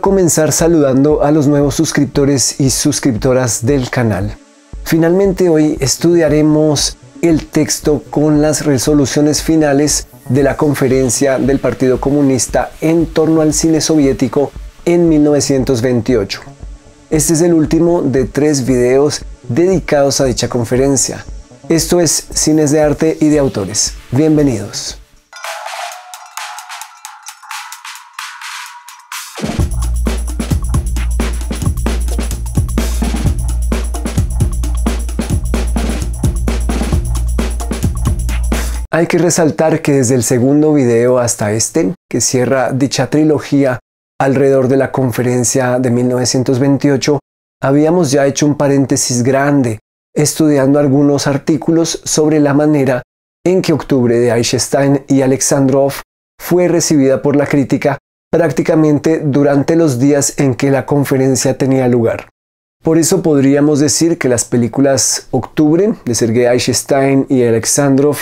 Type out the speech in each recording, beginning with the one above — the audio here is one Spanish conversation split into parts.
comenzar saludando a los nuevos suscriptores y suscriptoras del canal. Finalmente hoy estudiaremos el texto con las resoluciones finales de la conferencia del Partido Comunista en torno al cine soviético en 1928. Este es el último de tres videos dedicados a dicha conferencia. Esto es Cines de Arte y de Autores. Bienvenidos. Hay que resaltar que desde el segundo video hasta este, que cierra dicha trilogía alrededor de la conferencia de 1928, habíamos ya hecho un paréntesis grande, estudiando algunos artículos sobre la manera en que Octubre de Einstein y Alexandrov fue recibida por la crítica prácticamente durante los días en que la conferencia tenía lugar. Por eso podríamos decir que las películas Octubre de Sergei Einstein y Alexandrov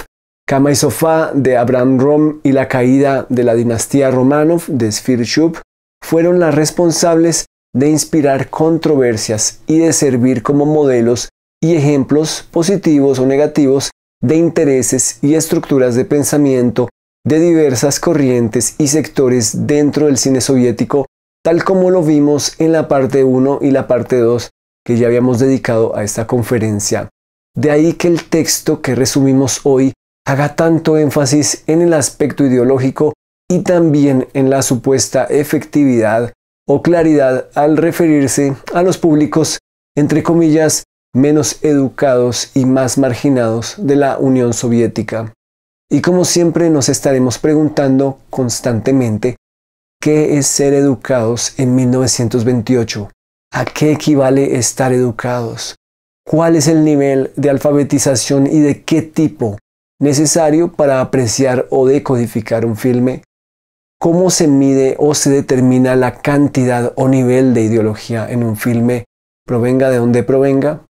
Cama y sofá de Abraham Rom y la caída de la dinastía Romanov de Svirchuk fueron las responsables de inspirar controversias y de servir como modelos y ejemplos positivos o negativos de intereses y estructuras de pensamiento de diversas corrientes y sectores dentro del cine soviético, tal como lo vimos en la parte 1 y la parte 2 que ya habíamos dedicado a esta conferencia. De ahí que el texto que resumimos hoy haga tanto énfasis en el aspecto ideológico y también en la supuesta efectividad o claridad al referirse a los públicos, entre comillas, menos educados y más marginados de la Unión Soviética. Y como siempre nos estaremos preguntando constantemente, ¿qué es ser educados en 1928? ¿A qué equivale estar educados? ¿Cuál es el nivel de alfabetización y de qué tipo? necesario para apreciar o decodificar un filme, cómo se mide o se determina la cantidad o nivel de ideología en un filme, provenga de donde provenga.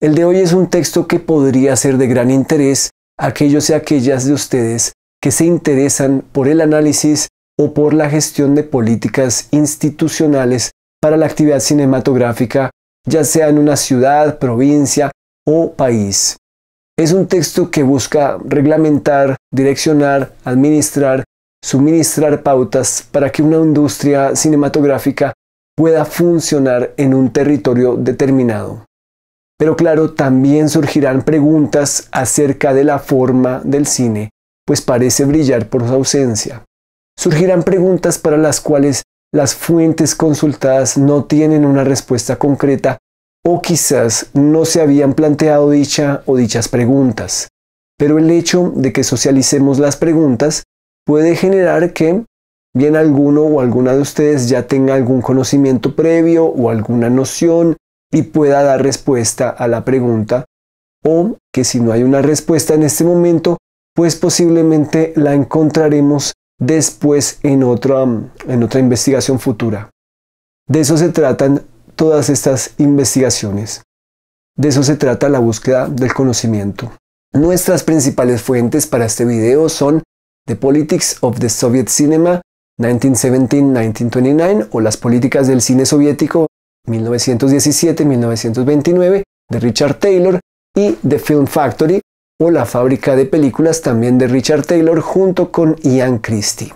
El de hoy es un texto que podría ser de gran interés a aquellos y aquellas de ustedes que se interesan por el análisis o por la gestión de políticas institucionales para la actividad cinematográfica, ya sea en una ciudad, provincia o país. Es un texto que busca reglamentar, direccionar, administrar, suministrar pautas para que una industria cinematográfica pueda funcionar en un territorio determinado. Pero claro, también surgirán preguntas acerca de la forma del cine, pues parece brillar por su ausencia. Surgirán preguntas para las cuales las fuentes consultadas no tienen una respuesta concreta o quizás no se habían planteado dicha o dichas preguntas. Pero el hecho de que socialicemos las preguntas puede generar que bien alguno o alguna de ustedes ya tenga algún conocimiento previo o alguna noción y pueda dar respuesta a la pregunta o que si no hay una respuesta en este momento, pues posiblemente la encontraremos después en otra, en otra investigación futura. De eso se tratan todas estas investigaciones. De eso se trata la búsqueda del conocimiento. Nuestras principales fuentes para este video son The Politics of the Soviet Cinema 1917-1929 o Las Políticas del Cine Soviético 1917-1929 de Richard Taylor y The Film Factory o La Fábrica de Películas también de Richard Taylor junto con Ian Christie.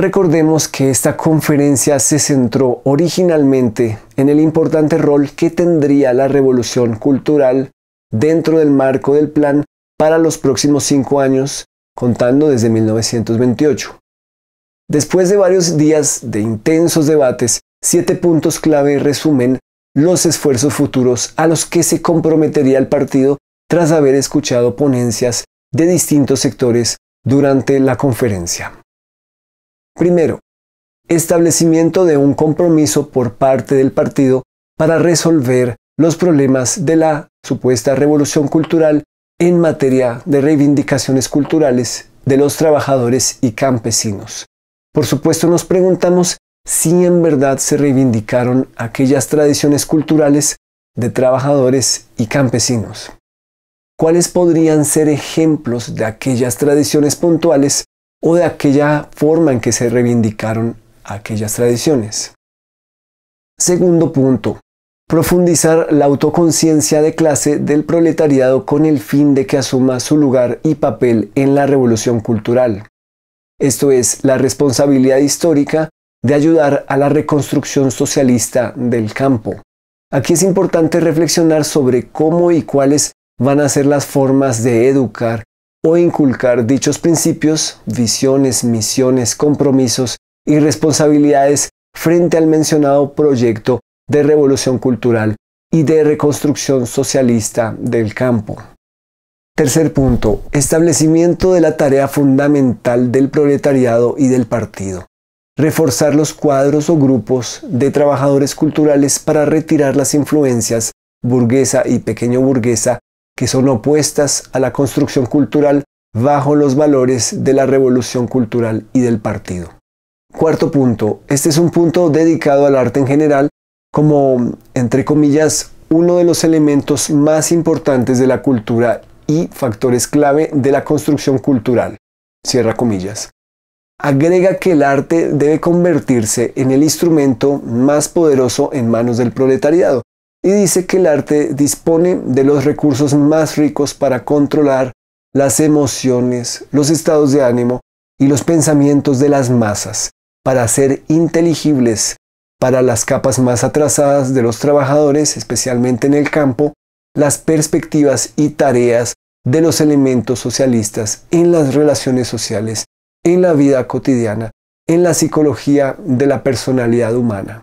Recordemos que esta conferencia se centró originalmente en el importante rol que tendría la revolución cultural dentro del marco del plan para los próximos cinco años, contando desde 1928. Después de varios días de intensos debates, siete puntos clave resumen los esfuerzos futuros a los que se comprometería el partido tras haber escuchado ponencias de distintos sectores durante la conferencia. Primero, establecimiento de un compromiso por parte del partido para resolver los problemas de la supuesta revolución cultural en materia de reivindicaciones culturales de los trabajadores y campesinos. Por supuesto nos preguntamos si en verdad se reivindicaron aquellas tradiciones culturales de trabajadores y campesinos. ¿Cuáles podrían ser ejemplos de aquellas tradiciones puntuales o de aquella forma en que se reivindicaron aquellas tradiciones. Segundo punto, profundizar la autoconciencia de clase del proletariado con el fin de que asuma su lugar y papel en la revolución cultural. Esto es la responsabilidad histórica de ayudar a la reconstrucción socialista del campo. Aquí es importante reflexionar sobre cómo y cuáles van a ser las formas de educar o inculcar dichos principios, visiones, misiones, compromisos y responsabilidades frente al mencionado proyecto de revolución cultural y de reconstrucción socialista del campo. Tercer punto, establecimiento de la tarea fundamental del proletariado y del partido. Reforzar los cuadros o grupos de trabajadores culturales para retirar las influencias burguesa y pequeño burguesa que son opuestas a la construcción cultural bajo los valores de la revolución cultural y del partido. Cuarto punto, este es un punto dedicado al arte en general como, entre comillas, uno de los elementos más importantes de la cultura y factores clave de la construcción cultural. Cierra comillas. Agrega que el arte debe convertirse en el instrumento más poderoso en manos del proletariado, y dice que el arte dispone de los recursos más ricos para controlar las emociones, los estados de ánimo y los pensamientos de las masas, para ser inteligibles para las capas más atrasadas de los trabajadores, especialmente en el campo, las perspectivas y tareas de los elementos socialistas en las relaciones sociales, en la vida cotidiana, en la psicología de la personalidad humana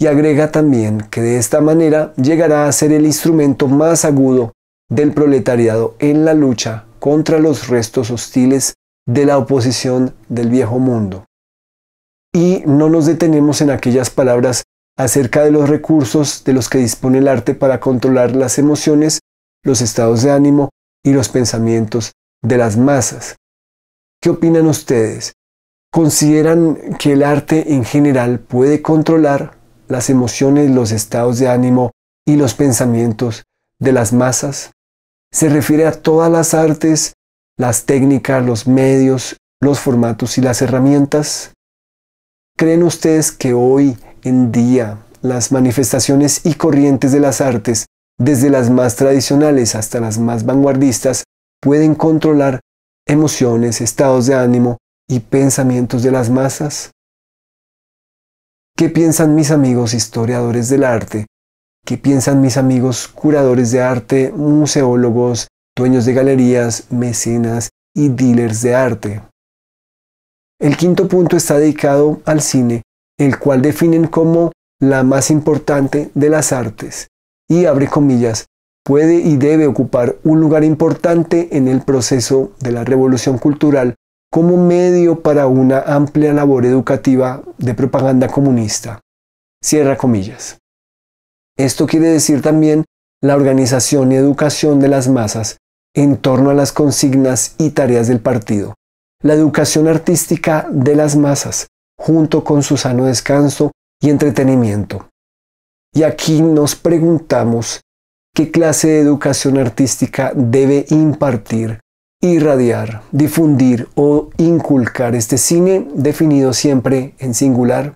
y agrega también que de esta manera llegará a ser el instrumento más agudo del proletariado en la lucha contra los restos hostiles de la oposición del viejo mundo. Y no nos detenemos en aquellas palabras acerca de los recursos de los que dispone el arte para controlar las emociones, los estados de ánimo y los pensamientos de las masas. ¿Qué opinan ustedes? ¿Consideran que el arte en general puede controlar las emociones, los estados de ánimo y los pensamientos de las masas. Se refiere a todas las artes, las técnicas, los medios, los formatos y las herramientas. ¿Creen ustedes que hoy en día las manifestaciones y corrientes de las artes, desde las más tradicionales hasta las más vanguardistas, pueden controlar emociones, estados de ánimo y pensamientos de las masas? ¿Qué piensan mis amigos historiadores del arte? ¿Qué piensan mis amigos curadores de arte, museólogos, dueños de galerías, mecenas y dealers de arte? El quinto punto está dedicado al cine, el cual definen como la más importante de las artes y abre comillas, puede y debe ocupar un lugar importante en el proceso de la revolución cultural como medio para una amplia labor educativa de propaganda comunista. Cierra comillas. Esto quiere decir también la organización y educación de las masas en torno a las consignas y tareas del partido, la educación artística de las masas, junto con su sano descanso y entretenimiento. Y aquí nos preguntamos qué clase de educación artística debe impartir irradiar, difundir o inculcar este cine definido siempre en singular.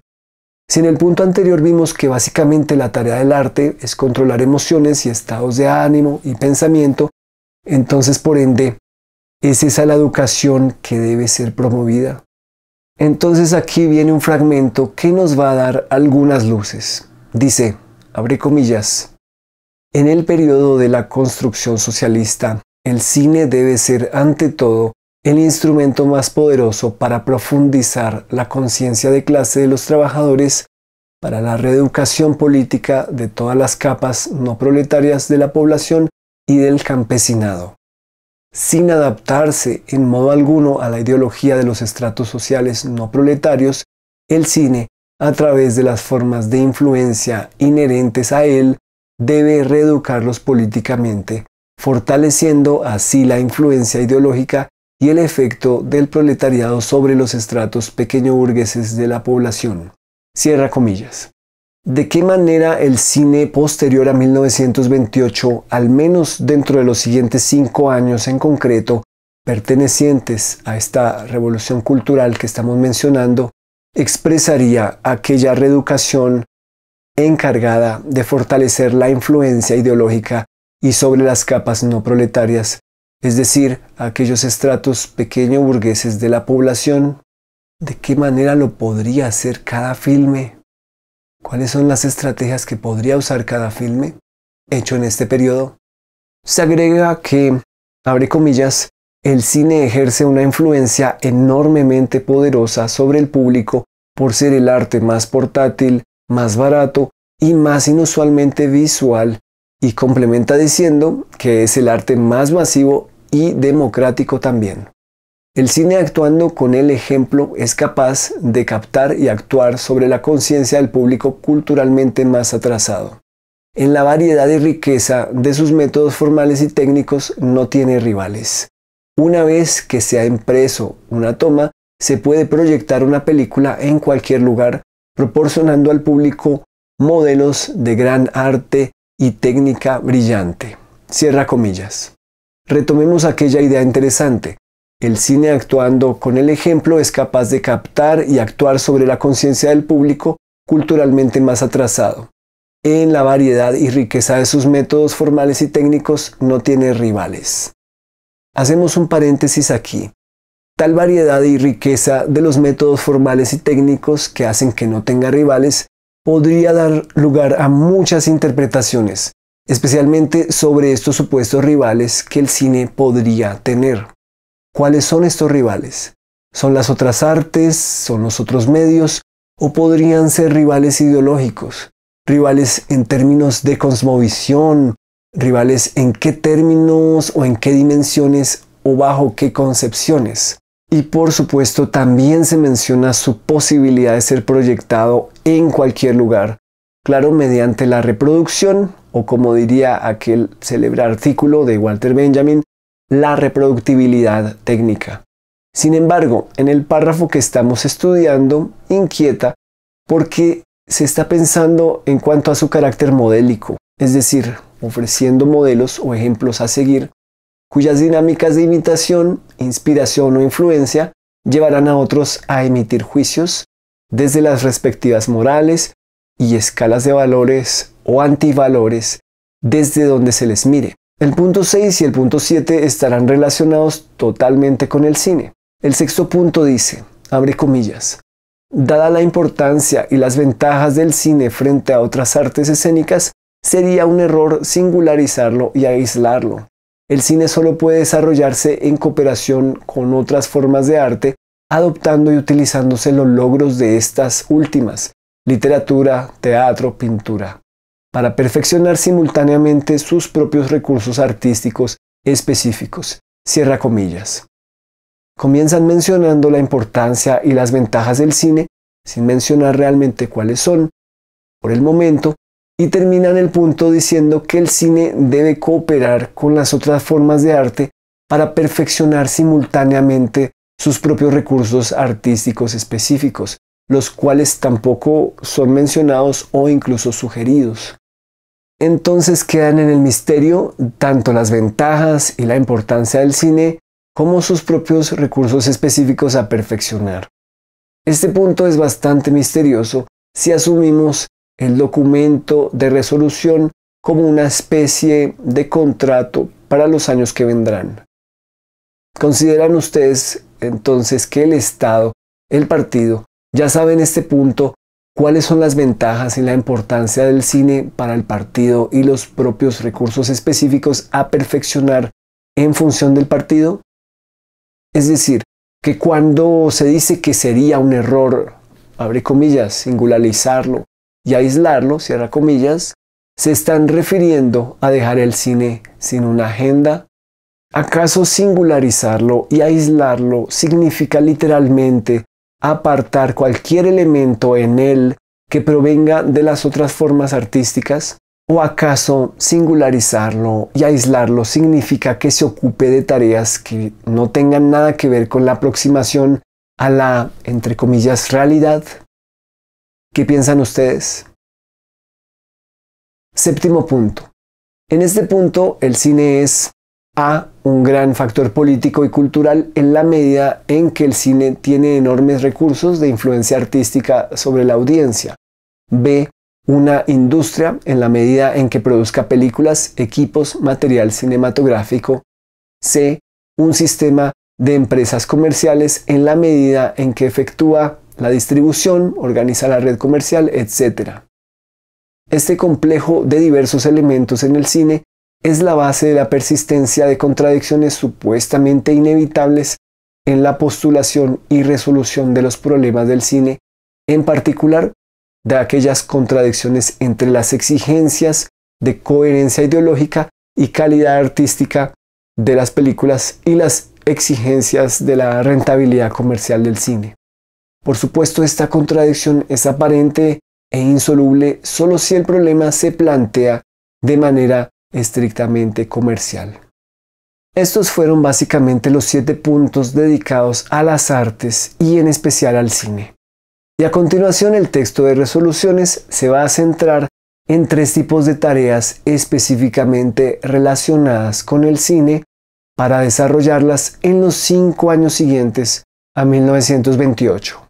Si en el punto anterior vimos que básicamente la tarea del arte es controlar emociones y estados de ánimo y pensamiento, entonces por ende es esa la educación que debe ser promovida. Entonces aquí viene un fragmento que nos va a dar algunas luces. Dice, abre comillas, en el periodo de la construcción socialista, el cine debe ser, ante todo, el instrumento más poderoso para profundizar la conciencia de clase de los trabajadores, para la reeducación política de todas las capas no proletarias de la población y del campesinado. Sin adaptarse en modo alguno a la ideología de los estratos sociales no proletarios, el cine, a través de las formas de influencia inherentes a él, debe reeducarlos políticamente fortaleciendo así la influencia ideológica y el efecto del proletariado sobre los estratos pequeño burgueses de la población. Cierra comillas. ¿De qué manera el cine posterior a 1928, al menos dentro de los siguientes cinco años en concreto, pertenecientes a esta revolución cultural que estamos mencionando, expresaría aquella reeducación encargada de fortalecer la influencia ideológica y sobre las capas no proletarias, es decir, aquellos estratos pequeño burgueses de la población, ¿de qué manera lo podría hacer cada filme? ¿Cuáles son las estrategias que podría usar cada filme hecho en este periodo? Se agrega que, abre comillas, el cine ejerce una influencia enormemente poderosa sobre el público por ser el arte más portátil, más barato y más inusualmente visual y complementa diciendo que es el arte más masivo y democrático también. El cine actuando con el ejemplo es capaz de captar y actuar sobre la conciencia del público culturalmente más atrasado. En la variedad y riqueza de sus métodos formales y técnicos no tiene rivales. Una vez que se ha impreso una toma, se puede proyectar una película en cualquier lugar, proporcionando al público modelos de gran arte y técnica brillante. Cierra comillas. Retomemos aquella idea interesante. El cine actuando con el ejemplo es capaz de captar y actuar sobre la conciencia del público culturalmente más atrasado. En la variedad y riqueza de sus métodos formales y técnicos no tiene rivales. Hacemos un paréntesis aquí. Tal variedad y riqueza de los métodos formales y técnicos que hacen que no tenga rivales podría dar lugar a muchas interpretaciones, especialmente sobre estos supuestos rivales que el cine podría tener. ¿Cuáles son estos rivales? ¿Son las otras artes? ¿Son los otros medios? ¿O podrían ser rivales ideológicos? ¿Rivales en términos de cosmovisión? ¿Rivales en qué términos o en qué dimensiones o bajo qué concepciones? Y por supuesto también se menciona su posibilidad de ser proyectado en cualquier lugar, claro, mediante la reproducción o como diría aquel célebre artículo de Walter Benjamin, la reproductibilidad técnica. Sin embargo, en el párrafo que estamos estudiando, inquieta porque se está pensando en cuanto a su carácter modélico, es decir, ofreciendo modelos o ejemplos a seguir cuyas dinámicas de imitación, inspiración o influencia llevarán a otros a emitir juicios desde las respectivas morales y escalas de valores o antivalores desde donde se les mire. El punto 6 y el punto 7 estarán relacionados totalmente con el cine. El sexto punto dice, abre comillas, dada la importancia y las ventajas del cine frente a otras artes escénicas, sería un error singularizarlo y aislarlo. El cine solo puede desarrollarse en cooperación con otras formas de arte, adoptando y utilizándose los logros de estas últimas, literatura, teatro, pintura, para perfeccionar simultáneamente sus propios recursos artísticos específicos. Cierra comillas. Comienzan mencionando la importancia y las ventajas del cine, sin mencionar realmente cuáles son. Por el momento, y terminan el punto diciendo que el cine debe cooperar con las otras formas de arte para perfeccionar simultáneamente sus propios recursos artísticos específicos, los cuales tampoco son mencionados o incluso sugeridos. Entonces quedan en el misterio tanto las ventajas y la importancia del cine como sus propios recursos específicos a perfeccionar. Este punto es bastante misterioso si asumimos el documento de resolución como una especie de contrato para los años que vendrán. ¿Consideran ustedes entonces que el Estado, el partido, ya sabe en este punto cuáles son las ventajas y la importancia del cine para el partido y los propios recursos específicos a perfeccionar en función del partido? Es decir, que cuando se dice que sería un error, abre comillas, singularizarlo, y aislarlo, cierra comillas, se están refiriendo a dejar el cine sin una agenda? ¿Acaso singularizarlo y aislarlo significa literalmente apartar cualquier elemento en él que provenga de las otras formas artísticas? ¿O acaso singularizarlo y aislarlo significa que se ocupe de tareas que no tengan nada que ver con la aproximación a la, entre comillas, realidad? ¿Qué piensan ustedes? Séptimo punto. En este punto, el cine es A. Un gran factor político y cultural en la medida en que el cine tiene enormes recursos de influencia artística sobre la audiencia. B. Una industria en la medida en que produzca películas, equipos, material cinematográfico. C. Un sistema de empresas comerciales en la medida en que efectúa la distribución, organiza la red comercial, etc. Este complejo de diversos elementos en el cine es la base de la persistencia de contradicciones supuestamente inevitables en la postulación y resolución de los problemas del cine, en particular de aquellas contradicciones entre las exigencias de coherencia ideológica y calidad artística de las películas y las exigencias de la rentabilidad comercial del cine. Por supuesto, esta contradicción es aparente e insoluble solo si el problema se plantea de manera estrictamente comercial. Estos fueron básicamente los siete puntos dedicados a las artes y en especial al cine. Y a continuación el texto de resoluciones se va a centrar en tres tipos de tareas específicamente relacionadas con el cine para desarrollarlas en los cinco años siguientes a 1928.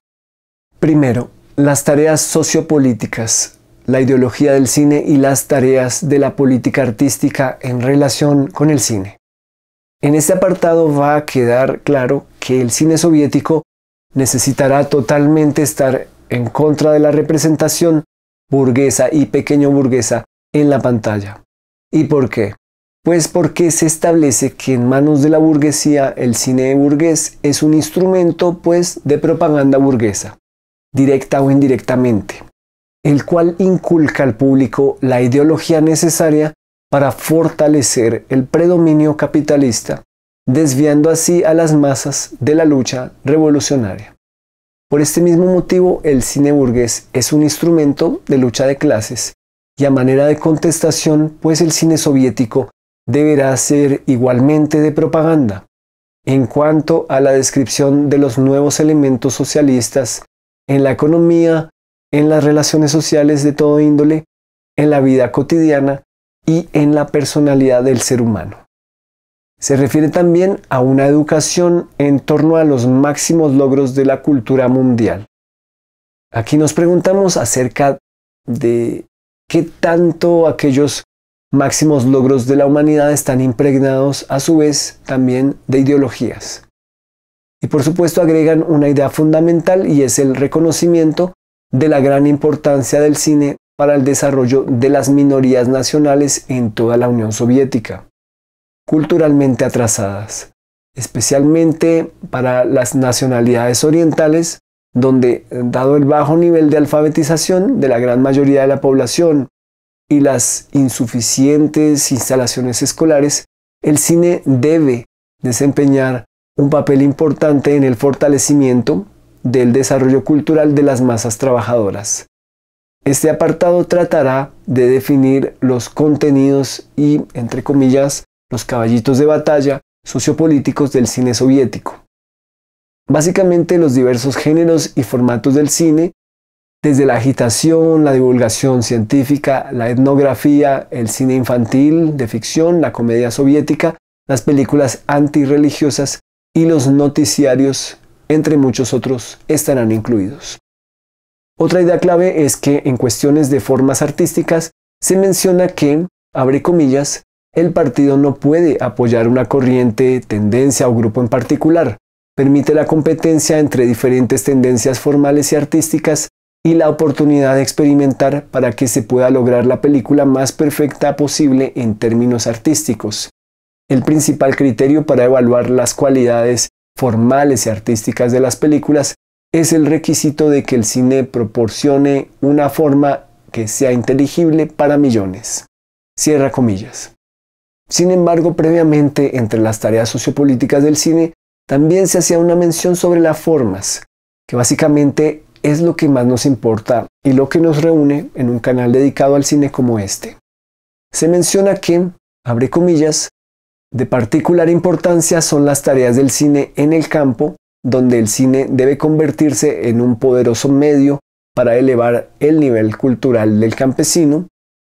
Primero, las tareas sociopolíticas, la ideología del cine y las tareas de la política artística en relación con el cine. En este apartado va a quedar claro que el cine soviético necesitará totalmente estar en contra de la representación burguesa y pequeño burguesa en la pantalla. ¿Y por qué? Pues porque se establece que en manos de la burguesía el cine burgués es un instrumento pues de propaganda burguesa directa o indirectamente, el cual inculca al público la ideología necesaria para fortalecer el predominio capitalista, desviando así a las masas de la lucha revolucionaria. Por este mismo motivo, el cine burgués es un instrumento de lucha de clases y a manera de contestación, pues el cine soviético deberá ser igualmente de propaganda. En cuanto a la descripción de los nuevos elementos socialistas en la economía, en las relaciones sociales de todo índole, en la vida cotidiana y en la personalidad del ser humano. Se refiere también a una educación en torno a los máximos logros de la cultura mundial. Aquí nos preguntamos acerca de qué tanto aquellos máximos logros de la humanidad están impregnados a su vez también de ideologías. Y por supuesto agregan una idea fundamental y es el reconocimiento de la gran importancia del cine para el desarrollo de las minorías nacionales en toda la Unión Soviética, culturalmente atrasadas, especialmente para las nacionalidades orientales, donde, dado el bajo nivel de alfabetización de la gran mayoría de la población y las insuficientes instalaciones escolares, el cine debe desempeñar un papel importante en el fortalecimiento del desarrollo cultural de las masas trabajadoras. Este apartado tratará de definir los contenidos y, entre comillas, los caballitos de batalla sociopolíticos del cine soviético. Básicamente los diversos géneros y formatos del cine, desde la agitación, la divulgación científica, la etnografía, el cine infantil, de ficción, la comedia soviética, las películas antirreligiosas y los noticiarios, entre muchos otros, estarán incluidos. Otra idea clave es que en cuestiones de formas artísticas se menciona que, abre comillas, el partido no puede apoyar una corriente, tendencia o grupo en particular. Permite la competencia entre diferentes tendencias formales y artísticas y la oportunidad de experimentar para que se pueda lograr la película más perfecta posible en términos artísticos. El principal criterio para evaluar las cualidades formales y artísticas de las películas es el requisito de que el cine proporcione una forma que sea inteligible para millones. Cierra comillas. Sin embargo, previamente, entre las tareas sociopolíticas del cine, también se hacía una mención sobre las formas, que básicamente es lo que más nos importa y lo que nos reúne en un canal dedicado al cine como este. Se menciona que, abre comillas, de particular importancia son las tareas del cine en el campo, donde el cine debe convertirse en un poderoso medio para elevar el nivel cultural del campesino,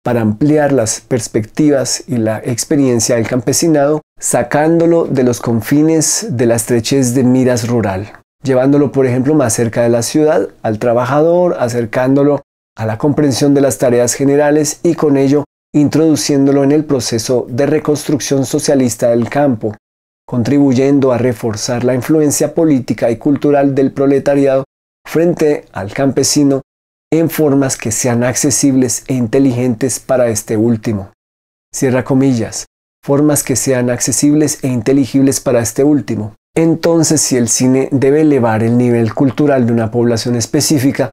para ampliar las perspectivas y la experiencia del campesinado, sacándolo de los confines de la estrechez de miras rural, llevándolo por ejemplo más cerca de la ciudad, al trabajador, acercándolo a la comprensión de las tareas generales y con ello introduciéndolo en el proceso de reconstrucción socialista del campo, contribuyendo a reforzar la influencia política y cultural del proletariado frente al campesino en formas que sean accesibles e inteligentes para este último. Cierra comillas, formas que sean accesibles e inteligibles para este último. Entonces, si el cine debe elevar el nivel cultural de una población específica,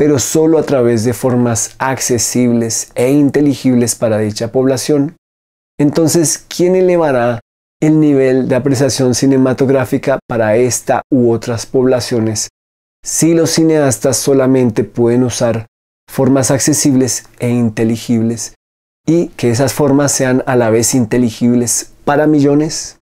pero solo a través de formas accesibles e inteligibles para dicha población, entonces, ¿quién elevará el nivel de apreciación cinematográfica para esta u otras poblaciones si los cineastas solamente pueden usar formas accesibles e inteligibles y que esas formas sean a la vez inteligibles para millones?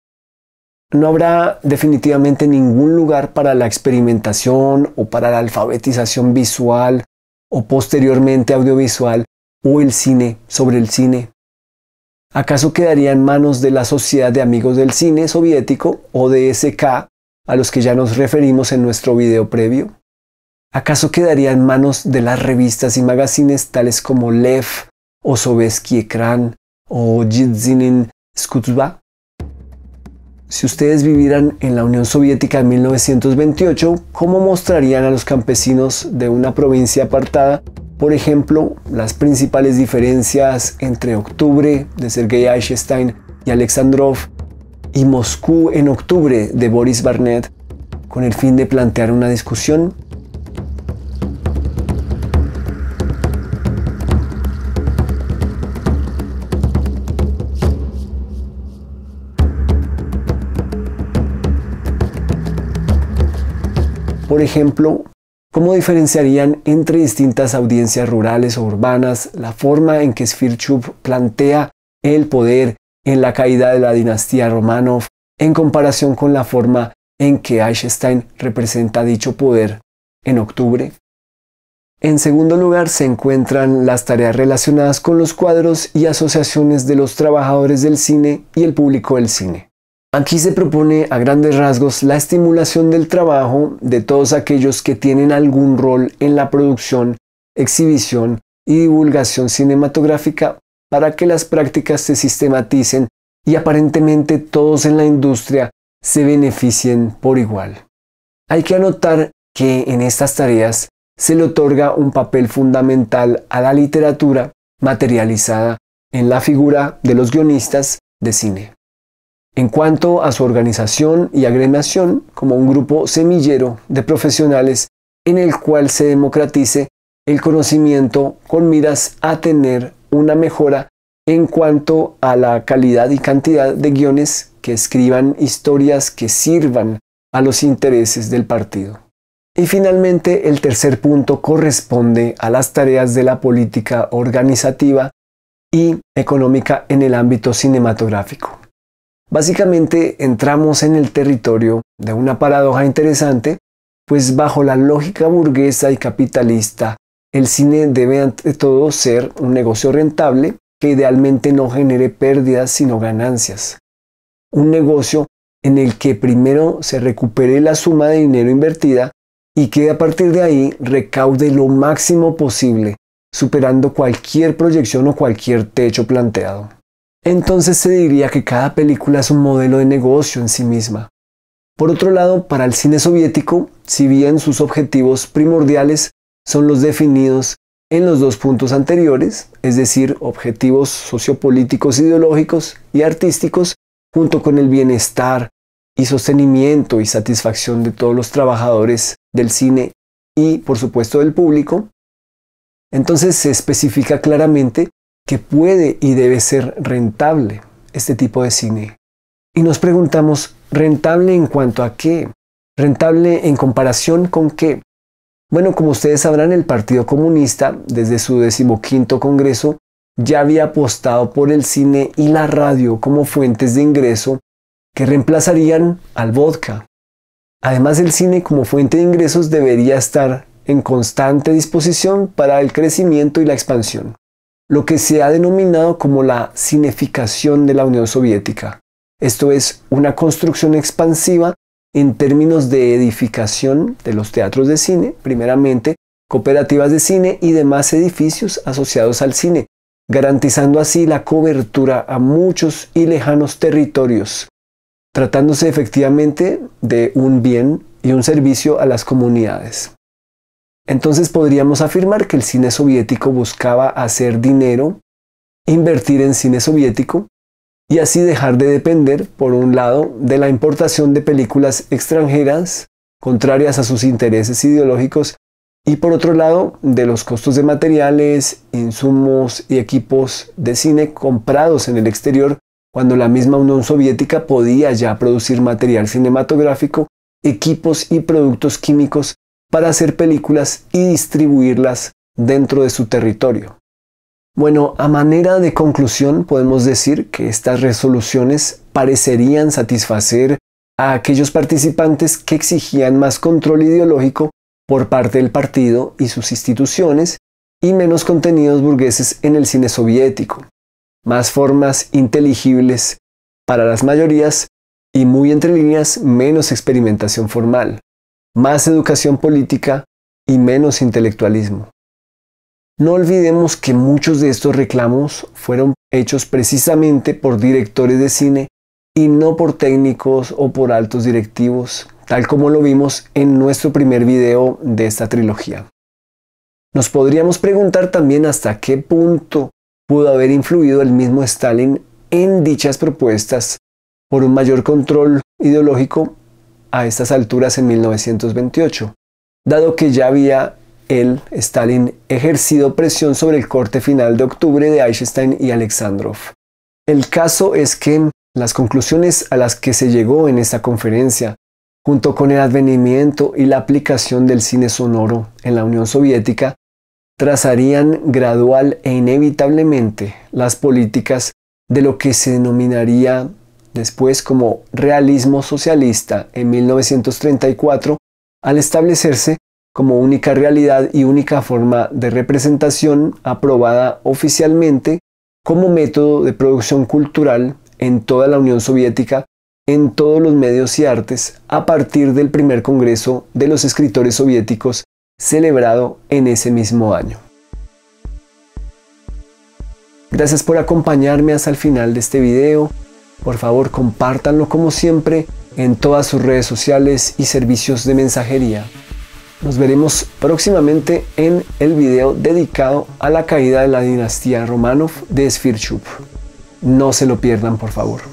no habrá definitivamente ningún lugar para la experimentación o para la alfabetización visual o posteriormente audiovisual o el cine sobre el cine. ¿Acaso quedaría en manos de la Sociedad de Amigos del Cine Soviético o de SK, a los que ya nos referimos en nuestro video previo? ¿Acaso quedaría en manos de las revistas y magazines tales como Lev o Sovetskiy Ekran o Jidzinin Skutzba? Si ustedes vivieran en la Unión Soviética en 1928, ¿cómo mostrarían a los campesinos de una provincia apartada, por ejemplo, las principales diferencias entre Octubre de Sergei Eisenstein y Alexandrov y Moscú en Octubre de Boris Barnett, con el fin de plantear una discusión ejemplo, cómo diferenciarían entre distintas audiencias rurales o urbanas la forma en que Svirchuk plantea el poder en la caída de la dinastía Romanov en comparación con la forma en que Einstein representa dicho poder en octubre. En segundo lugar se encuentran las tareas relacionadas con los cuadros y asociaciones de los trabajadores del cine y el público del cine. Aquí se propone a grandes rasgos la estimulación del trabajo de todos aquellos que tienen algún rol en la producción, exhibición y divulgación cinematográfica para que las prácticas se sistematicen y aparentemente todos en la industria se beneficien por igual. Hay que anotar que en estas tareas se le otorga un papel fundamental a la literatura materializada en la figura de los guionistas de cine. En cuanto a su organización y agremiación como un grupo semillero de profesionales en el cual se democratice el conocimiento con miras a tener una mejora en cuanto a la calidad y cantidad de guiones que escriban historias que sirvan a los intereses del partido. Y finalmente, el tercer punto corresponde a las tareas de la política organizativa y económica en el ámbito cinematográfico. Básicamente entramos en el territorio de una paradoja interesante, pues bajo la lógica burguesa y capitalista, el cine debe ante todo ser un negocio rentable que idealmente no genere pérdidas sino ganancias. Un negocio en el que primero se recupere la suma de dinero invertida y que a partir de ahí recaude lo máximo posible, superando cualquier proyección o cualquier techo planteado entonces se diría que cada película es un modelo de negocio en sí misma. Por otro lado, para el cine soviético, si bien sus objetivos primordiales son los definidos en los dos puntos anteriores, es decir, objetivos sociopolíticos, ideológicos y artísticos, junto con el bienestar y sostenimiento y satisfacción de todos los trabajadores del cine y, por supuesto, del público, entonces se especifica claramente que puede y debe ser rentable este tipo de cine. Y nos preguntamos, ¿rentable en cuanto a qué? ¿Rentable en comparación con qué? Bueno, como ustedes sabrán, el Partido Comunista, desde su decimoquinto Congreso, ya había apostado por el cine y la radio como fuentes de ingreso que reemplazarían al vodka. Además, el cine como fuente de ingresos debería estar en constante disposición para el crecimiento y la expansión lo que se ha denominado como la cineficación de la Unión Soviética. Esto es una construcción expansiva en términos de edificación de los teatros de cine, primeramente cooperativas de cine y demás edificios asociados al cine, garantizando así la cobertura a muchos y lejanos territorios, tratándose efectivamente de un bien y un servicio a las comunidades. Entonces podríamos afirmar que el cine soviético buscaba hacer dinero, invertir en cine soviético y así dejar de depender, por un lado, de la importación de películas extranjeras contrarias a sus intereses ideológicos y por otro lado, de los costos de materiales, insumos y equipos de cine comprados en el exterior cuando la misma Unión Soviética podía ya producir material cinematográfico, equipos y productos químicos para hacer películas y distribuirlas dentro de su territorio. Bueno, a manera de conclusión podemos decir que estas resoluciones parecerían satisfacer a aquellos participantes que exigían más control ideológico por parte del partido y sus instituciones y menos contenidos burgueses en el cine soviético, más formas inteligibles para las mayorías y muy entre líneas menos experimentación formal más educación política y menos intelectualismo. No olvidemos que muchos de estos reclamos fueron hechos precisamente por directores de cine y no por técnicos o por altos directivos, tal como lo vimos en nuestro primer video de esta trilogía. Nos podríamos preguntar también hasta qué punto pudo haber influido el mismo Stalin en dichas propuestas por un mayor control ideológico a estas alturas en 1928, dado que ya había él, Stalin, ejercido presión sobre el corte final de octubre de Eisenstein y Alexandrov. El caso es que las conclusiones a las que se llegó en esta conferencia, junto con el advenimiento y la aplicación del cine sonoro en la Unión Soviética, trazarían gradual e inevitablemente las políticas de lo que se denominaría después como realismo socialista en 1934, al establecerse como única realidad y única forma de representación aprobada oficialmente como método de producción cultural en toda la Unión Soviética, en todos los medios y artes, a partir del primer Congreso de los Escritores Soviéticos celebrado en ese mismo año. Gracias por acompañarme hasta el final de este video. Por favor, compártanlo como siempre en todas sus redes sociales y servicios de mensajería. Nos veremos próximamente en el video dedicado a la caída de la dinastía Romanov de Svirchuk. No se lo pierdan, por favor.